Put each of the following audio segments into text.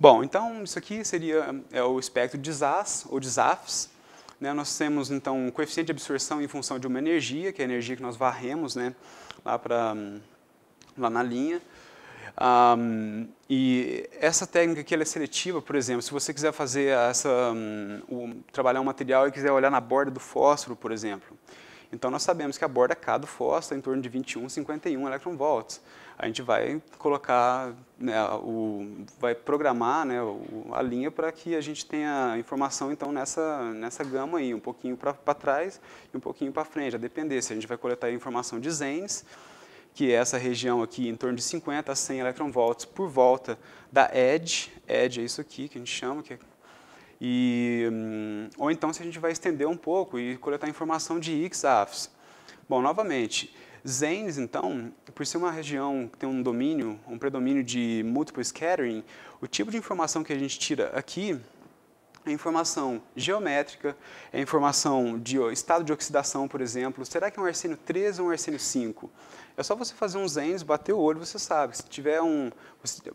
Bom, então isso aqui seria é, é, o espectro de ZAS ou de ZAFs. Né? Nós temos então um coeficiente de absorção em função de uma energia, que é a energia que nós varremos né? lá, pra, lá na linha. Um, e essa técnica aqui é seletiva, por exemplo, se você quiser fazer essa, um, trabalhar um material e quiser olhar na borda do fósforo, por exemplo, então nós sabemos que a borda K do fósforo é em torno de 21, 51 electron volts. A gente vai colocar, né, o, vai programar né, o, a linha para que a gente tenha informação então nessa, nessa gama aí, um pouquinho para trás e um pouquinho para frente, a depender se a gente vai coletar informação de zenes que é essa região aqui em torno de 50 a 100 electronvolts por volta da edge, edge é isso aqui que a gente chama, que é, e, hum, ou então se a gente vai estender um pouco e coletar informação de x-AFs. Bom, novamente, Zenes, então, por ser uma região que tem um domínio, um predomínio de multiple scattering, o tipo de informação que a gente tira aqui é informação geométrica, é informação de estado de oxidação, por exemplo. Será que é um arsênio 3 ou um arsênio 5? É só você fazer um zenes, bater o olho, você sabe. Se tiver um,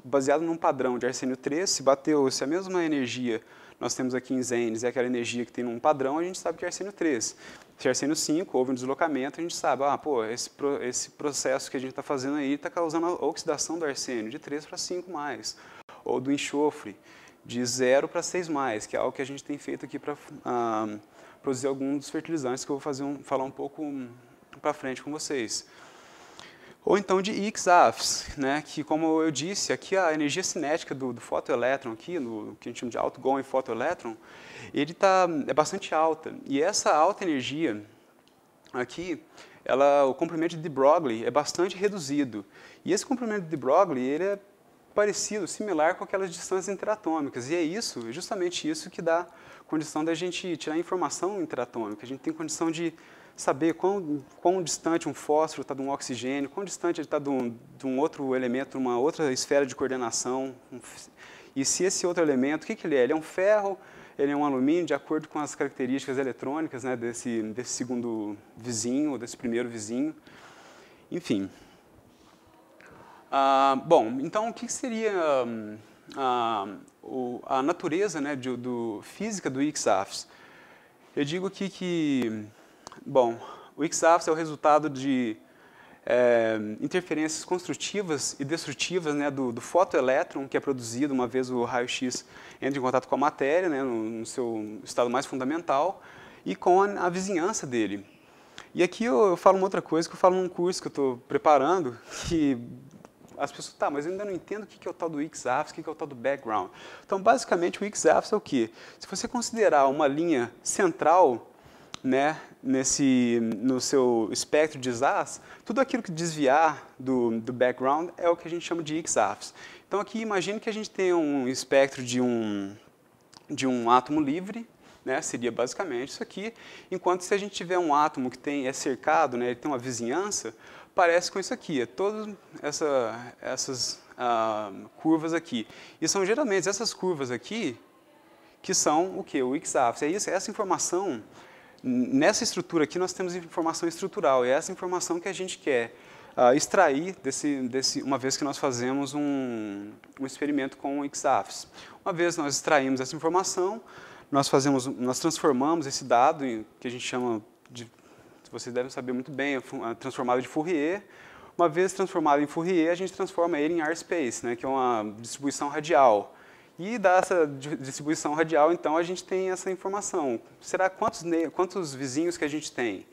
baseado num padrão de arsênio 3, se bateu, se a mesma energia nós temos aqui em zenes é aquela energia que tem num padrão, a gente sabe que é arsênio 3. Se é arsênio 5, houve um deslocamento, a gente sabe, ah, pô, esse, esse processo que a gente está fazendo aí está causando a oxidação do arsênio de 3 para 5 mais, ou do enxofre de zero para seis mais, que é algo que a gente tem feito aqui para uh, ah, produzir alguns dos fertilizantes que eu vou fazer um, falar um pouco hum, para frente com vocês. Ou então de XAFs, né, que como eu disse, aqui a energia cinética do, do fotoelétron, aqui, no, que a gente chama de outgoing fotoelétron, ele tá, é bastante alta. E essa alta energia aqui, ela, o comprimento de, de Broglie é bastante reduzido. E esse comprimento de, de Broglie, ele é parecido, similar com aquelas distâncias interatômicas. E é isso, é justamente isso que dá condição da gente tirar informação interatômica. A gente tem condição de saber quão, quão distante um fósforo está de um oxigênio, quão distante ele está de, um, de um outro elemento, uma outra esfera de coordenação. E se esse outro elemento, o que, que ele é? Ele é um ferro, ele é um alumínio, de acordo com as características eletrônicas né, desse, desse segundo vizinho, ou desse primeiro vizinho. Enfim, ah, bom, então o que seria ah, a natureza né, de, do, física do XAFS? Eu digo aqui que, bom, o XAFS é o resultado de é, interferências construtivas e destrutivas né, do, do fotoelétron que é produzido uma vez o raio-x entra em contato com a matéria, né, no, no, seu estado mais fundamental, e com a, a vizinhança dele. E aqui eu, eu, falo uma outra coisa que eu falo num curso que eu estou preparando, que as pessoas, tá, mas eu ainda não entendo o que é o tal do X-AFS, o que é o tal do background. Então, basicamente, o X-AFS é o quê? Se você considerar uma linha central né, nesse, no seu espectro de XAFs, tudo aquilo que desviar do, do background é o que a gente chama de x X-Afs. Então, aqui, imagine que a gente tem um espectro de um, de um átomo livre, né, seria basicamente isso aqui, enquanto se a gente tiver um átomo que tem, é cercado, né, ele tem uma vizinhança, parece com isso aqui, é todas essa, essas ah, curvas aqui. E são geralmente essas curvas aqui que são o que? O x-axis. É isso, é essa informação, nessa estrutura aqui nós temos informação estrutural, é essa informação que a gente quer ah, extrair, desse, desse, uma vez que nós fazemos um, um experimento com o x-axis. Uma vez nós extraímos essa informação, nós, fazemos, nós transformamos esse dado, em, que a gente chama de vocês devem saber muito bem, é é transformado de Fourier. Uma vez transformado em Fourier, a gente transforma ele em R-space, né, que é uma distribuição radial. E dessa distribuição radial, então, a gente tem essa informação. Será quantos, quantos vizinhos que a gente tem?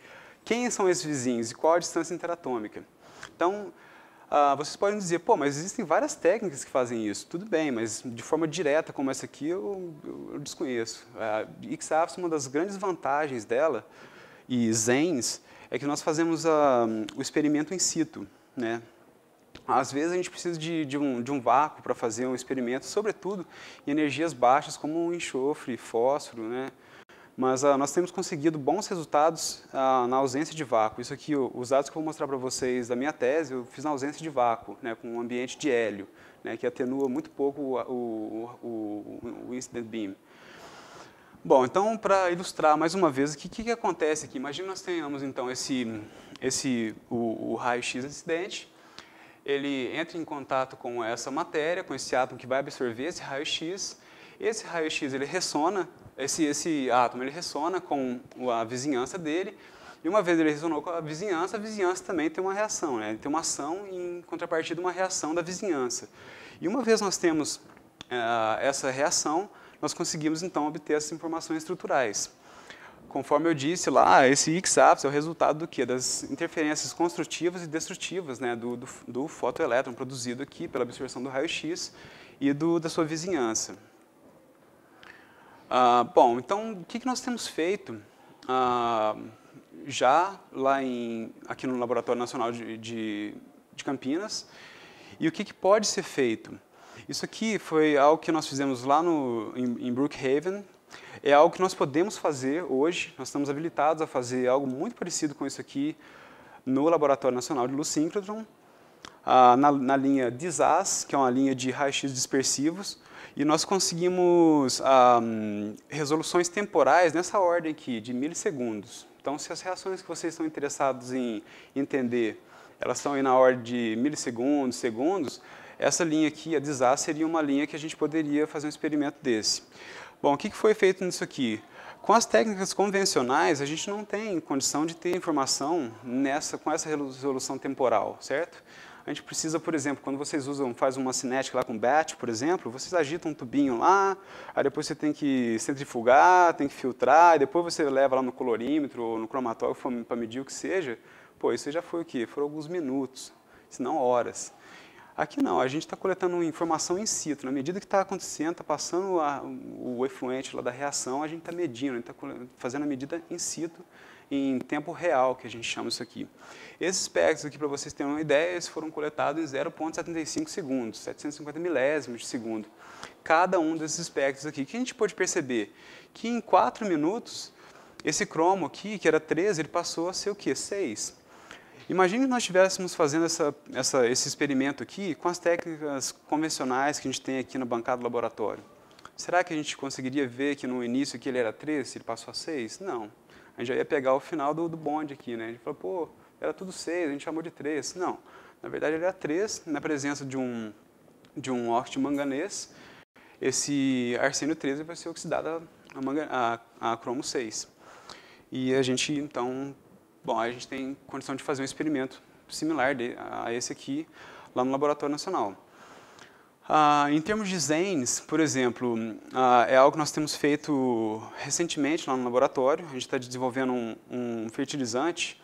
Quem são esses vizinhos e qual a distância interatômica? Então, ah, vocês podem dizer, pô, mas existem várias técnicas que fazem isso. Tudo bem, mas de forma direta como essa aqui eu, eu, desconheço. A XAFS, uma das grandes vantagens dela e zens, é que nós fazemos a, ah, o experimento in situ. Né? Às vezes a gente precisa de, de, um, de um, vácuo para fazer um experimento, sobretudo em energias baixas como enxofre, fósforo, né? mas ah, nós temos conseguido bons resultados ah, na ausência de vácuo. Isso aqui, os dados que eu vou mostrar para vocês da minha tese, eu fiz na ausência de vácuo, né, com um ambiente de hélio, né, que atenua muito pouco o, o, o, o incident beam. Bom, então, para ilustrar mais uma vez, o que, que, que, acontece aqui? Imagina nós tenhamos, então, esse, esse, o, o raio-x incidente, ele entra em contato com essa matéria, com esse átomo que vai absorver esse raio-x, esse raio-x, ele ressona, esse, esse átomo, ele ressona com a vizinhança dele, e uma vez ele ressonou com a vizinhança, a vizinhança também tem uma reação, né? Ele tem uma ação em contrapartida uma reação da vizinhança. E uma vez nós temos uh, essa reação, nós conseguimos então obter essas informações estruturais. Conforme eu disse lá, esse X-APS é o resultado do quê? Das interferências construtivas e destrutivas né, do, do, do fotoelétron produzido aqui pela absorção do raio-x e do, da sua vizinhança. Ah, bom, então, o que, que nós temos feito ah, já lá em, aqui no Laboratório Nacional de, de, de Campinas e o que, que pode ser feito? Isso aqui foi algo que nós fizemos lá no, em, em Brookhaven, é algo que nós podemos fazer hoje, nós estamos habilitados a fazer algo muito parecido com isso aqui no Laboratório Nacional de Luz Synchrotron ah, na, na, linha DISAS, que é uma linha de raios-x dispersivos, e nós conseguimos ah, resoluções temporais nessa ordem aqui, de milissegundos. Então, se as reações que vocês estão interessados em entender, elas estão aí na ordem de milissegundos, segundos, essa linha aqui, a desastre, seria uma linha que a gente poderia fazer um experimento desse. Bom, o que foi feito nisso aqui? Com as técnicas convencionais, a gente não tem condição de ter informação nessa, com essa resolução temporal, certo? A gente precisa, por exemplo, quando vocês usam, faz uma cinética lá com batch, por exemplo, vocês agitam um tubinho lá, aí depois você tem que centrifugar, tem que filtrar, e depois você leva lá no colorímetro ou no cromatógrafo para medir o que seja. Pô, isso já foi o quê? Foram alguns minutos, se não horas. Aqui não, a gente está coletando informação in situ. Na medida que está acontecendo, está passando a, o efluente lá da reação, a gente está medindo, a gente está fazendo a medida in situ, em tempo real, que a gente chama isso aqui. Esses PECs aqui, para vocês terem uma ideia, eles foram coletados em 0,75 segundos, 750 milésimos de segundo. Cada um desses PECs aqui, o que a gente pôde perceber que em 4 minutos, esse cromo aqui, que era 13, ele passou a ser o quê? 6. Imagine que nós estivéssemos fazendo essa, essa, esse experimento aqui com as técnicas convencionais que a gente tem aqui na bancada do laboratório. Será que a gente conseguiria ver que no início que ele era 3, se ele passou a 6? Não. A gente já ia pegar o final do, do bonde aqui, né? A gente falou, pô, era tudo 6, a gente chamou de 3. Não. Na verdade, ele era 3 na presença de um, de um óxido manganês. Esse arsênio 13 vai ser oxidado a, a, a cromo 6. E a gente, então, Bom, a gente tem condição de fazer um experimento similar a esse aqui lá no Laboratório Nacional. Ah, em termos de Zens, por exemplo, ah, é algo que nós temos feito recentemente lá no laboratório. A gente está desenvolvendo um, um, fertilizante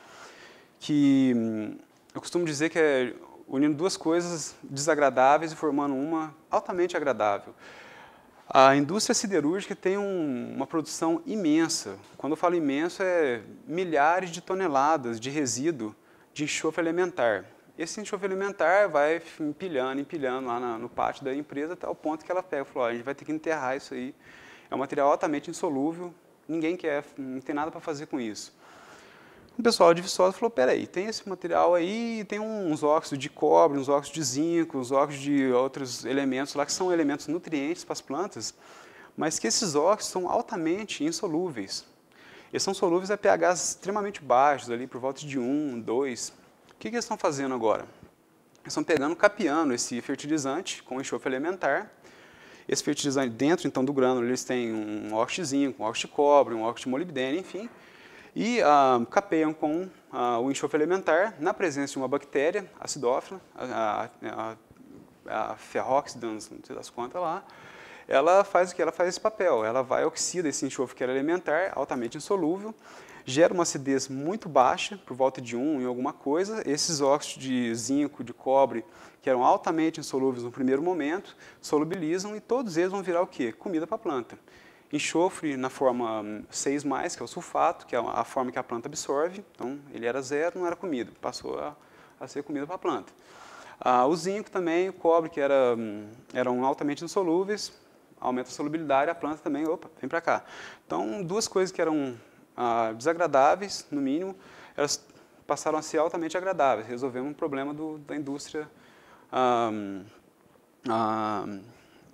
que hum, eu costumo dizer que é unindo duas coisas desagradáveis e formando uma altamente agradável. A indústria siderúrgica tem um, uma produção imensa. Quando eu falo imenso, é milhares de toneladas de resíduo de enxofre elementar. Esse enxofre elementar vai empilhando, empilhando lá na, no pátio da empresa, até o ponto que ela pega e fala, a gente vai ter que enterrar isso aí. É um material altamente insolúvel, ninguém quer, não tem nada para fazer com isso. O pessoal de Viçosa falou, peraí, tem esse material aí, tem uns óxidos de cobre, uns óxidos de zinco, uns óxidos de outros elementos lá, que são elementos nutrientes para as plantas, mas que esses óxidos são altamente insolúveis. Eles são solúveis a pHs extremamente baixos, ali por volta de 1, 2. O que, que eles estão fazendo agora? Eles estão pegando, capeando esse fertilizante com enxofre elementar, esse fertilizante dentro então do grânulo, eles têm um óxido de zinco, um óxido de cobre, um óxido de molibdênio, enfim, e ah, capeiam com ah, o enxofre elementar na presença de uma bactéria acidófila, a, a, a, ferroxidans, não sei das quantas lá, ela faz o que? Ela faz esse papel, ela vai oxida esse enxofre que era elementar, altamente insolúvel, gera uma acidez muito baixa, por volta de 1 em alguma coisa. Esses óxidos de zinco, de cobre, que eram altamente insolúveis no primeiro momento, solubilizam e todos eles vão virar o quê? Comida para a planta. Enxofre na forma 6, hum, que é o sulfato, que é a forma que a planta absorve. Então, ele era zero, não era comida passou a, a ser comida para a planta. Ah, o zinco também, o cobre, que era, hum, eram altamente insolúveis, aumenta a solubilidade, a planta também, opa, vem para cá. Então, duas coisas que eram ah, desagradáveis, no mínimo, elas passaram a ser altamente agradáveis. Resolvemos um problema do, da indústria ah,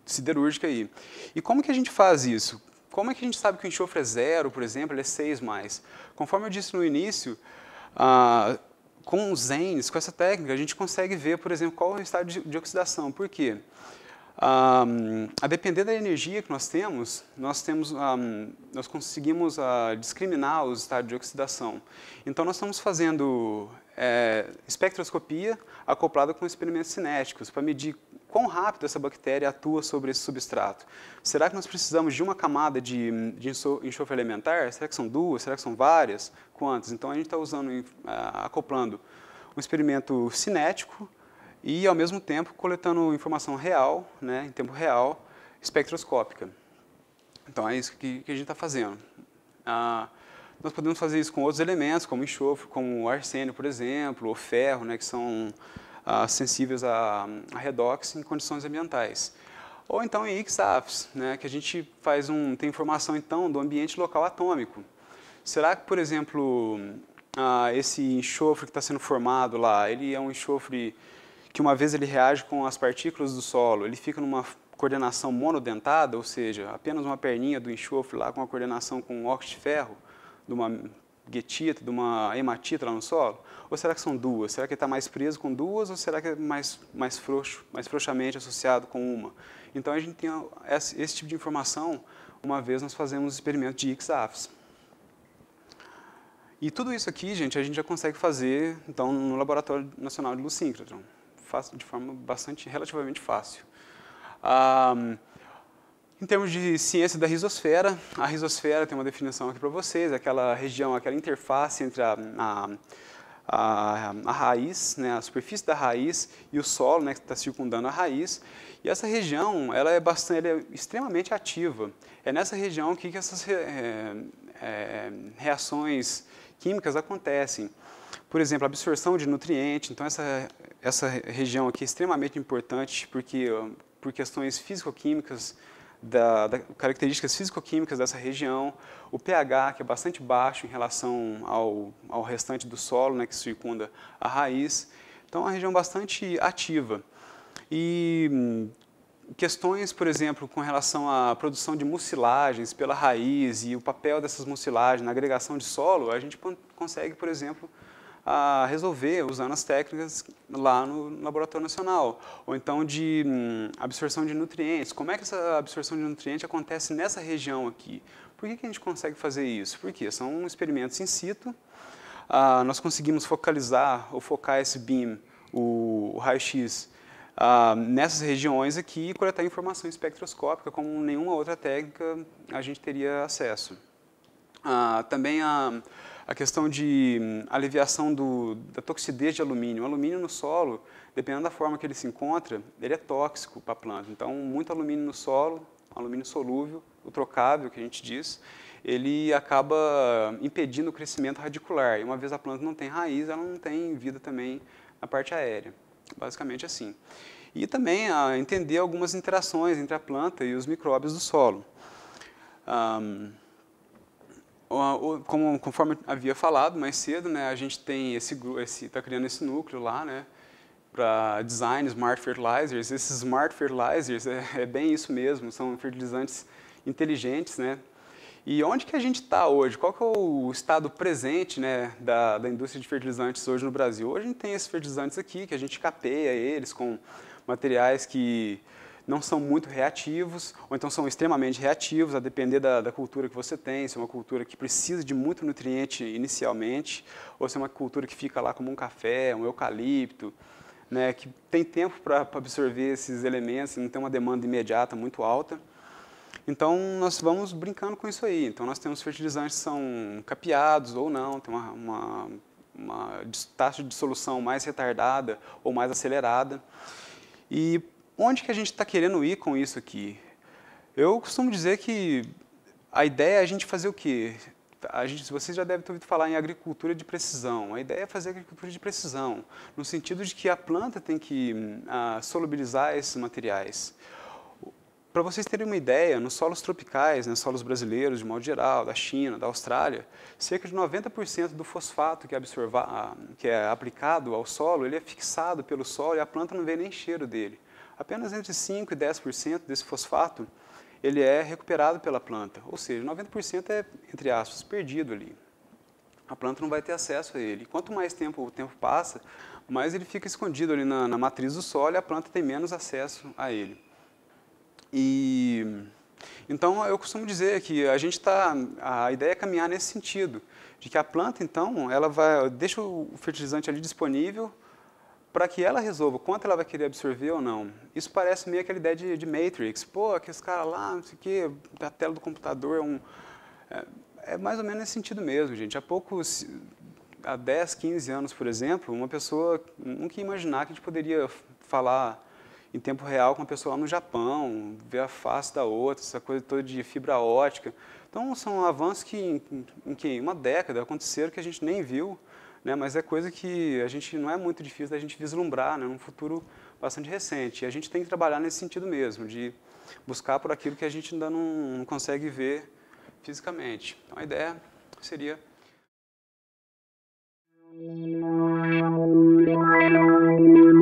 siderúrgica aí. E como que a gente faz isso? Como é que a gente sabe que o enxofre é zero, por exemplo, ele é seis mais? Conforme eu disse no início, ah, com os ENs, com essa técnica, a gente consegue ver, por exemplo, qual é o estado de, de oxidação. Por quê? Um, ah, a depender da energia que nós temos, nós, temos, um, ah, nós conseguimos uh, discriminar os estados de oxidação. Então, nós estamos fazendo é, espectroscopia acoplada com experimentos cinéticos para medir quão rápido essa bactéria atua sobre esse substrato. Será que nós precisamos de uma camada de, de enxofre elementar? Será que são duas? Será que são várias? Quantas? Então a gente está usando, acoplando um experimento cinético e ao mesmo tempo coletando informação real, né, em tempo real, espectroscópica. Então é isso que, que a gente está fazendo. Ah, nós podemos fazer isso com outros elementos, como enxofre, como arsênio, por exemplo, ou ferro, né, que são ah, sensíveis a, a redox em condições ambientais. Ou então em XAFs, né, que a gente faz um, tem informação então do ambiente local atômico. Será que, por exemplo, ah, esse enxofre que está sendo formado lá, ele é um enxofre que uma vez ele reage com as partículas do solo, ele fica numa coordenação monodentada, ou seja, apenas uma perninha do enxofre lá com a coordenação com óxido de ferro, de uma guetita, de uma hematita lá no solo? Ou será que são duas? Será que ele está mais preso com duas ou será que é mais, mais frouxo, mais frouxamente associado com uma? Então a gente tem esse, esse tipo de informação uma vez nós fazemos o experimento de X-AFs. E tudo isso aqui, gente, a gente já consegue fazer então no Laboratório Nacional de Luz de forma bastante relativamente fácil. Em termos de ciência da risosfera, a risosfera tem uma definição aqui para vocês, aquela região, aquela interface entre a, a, a, a raiz, né, a superfície da raiz e o solo né, que está circundando a raiz. E essa região ela é, bastante, ela é extremamente ativa. É nessa região que, que essas é, é, reações químicas acontecem. Por exemplo, a absorção de nutrientes, então essa, essa região aqui é extremamente importante porque por questões físico-químicas da, da características físico-químicas dessa região, o pH, que é bastante baixo em relação ao, ao restante do solo né, que circunda a raiz. Então, é uma região bastante ativa. E hum, questões, por exemplo, com relação à produção de mucilagens pela raiz e o papel dessas mucilagens na agregação de solo, a gente consegue, por exemplo, a resolver usando as técnicas lá no Laboratório Nacional. Ou então de hum, absorção de nutrientes. Como é que essa absorção de nutrientes acontece nessa região aqui? Por que, que a gente consegue fazer isso? Porque são experimentos in situ, ah, nós conseguimos focalizar ou focar esse BIM, o, o raio-x, ah, nessas regiões aqui e coletar informação espectroscópica como nenhuma outra técnica a gente teria acesso. Ah, também a a questão de hum, aliviação do, da toxidez de alumínio. O alumínio no solo, dependendo da forma que ele se encontra, ele é tóxico para a planta. Então, muito alumínio no solo, alumínio solúvel, o trocável, que a gente diz, ele acaba impedindo o crescimento radicular. E uma vez a planta não tem raiz, ela não tem vida também na parte aérea. Basicamente assim. E também a ah, entender algumas interações entre a planta e os micróbios do solo. Um, como, conforme havia falado mais cedo, né, a gente tem esse está criando esse núcleo lá, né, para design smart fertilizers. Esses smart fertilizers é, é, bem isso mesmo, são fertilizantes inteligentes, né. E onde que a gente está hoje? Qual que é o estado presente, né, da, da indústria de fertilizantes hoje no Brasil? Hoje a gente tem esses fertilizantes aqui que a gente capeia eles com materiais que não são muito reativos, ou então são extremamente reativos, a depender da, da, cultura que você tem, se é uma cultura que precisa de muito nutriente inicialmente, ou se é uma cultura que fica lá como um café, um eucalipto, né, que tem tempo para absorver esses elementos, não tem uma demanda imediata muito alta. Então, nós vamos brincando com isso aí. Então, nós temos fertilizantes que são capeados ou não, tem uma, uma, uma taxa de dissolução mais retardada ou mais acelerada. E onde que a gente está querendo ir com isso aqui? Eu costumo dizer que a ideia é a gente fazer o quê? A gente, vocês já devem ter ouvido falar em agricultura de precisão. A ideia é fazer agricultura de precisão, no sentido de que a planta tem que ah, solubilizar esses materiais. Para vocês terem uma ideia, nos solos tropicais, né, solos brasileiros de modo geral, da China, da Austrália, cerca de 90% do fosfato que é, absorva, ah, que é aplicado ao solo, ele é fixado pelo solo e a planta não vê nem cheiro dele apenas entre 5% e 10% desse fosfato ele é recuperado pela planta, ou seja, 90% é, entre aspas, perdido ali. A planta não vai ter acesso a ele. Quanto mais tempo o tempo passa, mais ele fica escondido ali na, na matriz do solo e a planta tem menos acesso a ele. E então eu costumo dizer que a gente está, a ideia é caminhar nesse sentido, de que a planta então ela vai deixa o fertilizante ali disponível para que ela resolva quanto ela vai querer absorver ou não. Isso parece meio aquela ideia de, de Matrix. Pô, aqueles caras lá, não sei o quê, a tela do computador é um... É, é mais ou menos nesse sentido mesmo, gente. Há poucos, há 10, 15 anos, por exemplo, uma pessoa nunca ia imaginar que a gente poderia falar em tempo real com uma pessoa lá no Japão, ver a face da outra, essa coisa toda de fibra ótica. Então, são avanços que em, em, em uma década aconteceram que a gente nem viu né? mas é coisa que a gente não é muito difícil da gente vislumbrar né? num futuro bastante recente. E a gente tem que trabalhar nesse sentido mesmo, de buscar por aquilo que a gente ainda não, não consegue ver fisicamente. Então a ideia seria Thank you.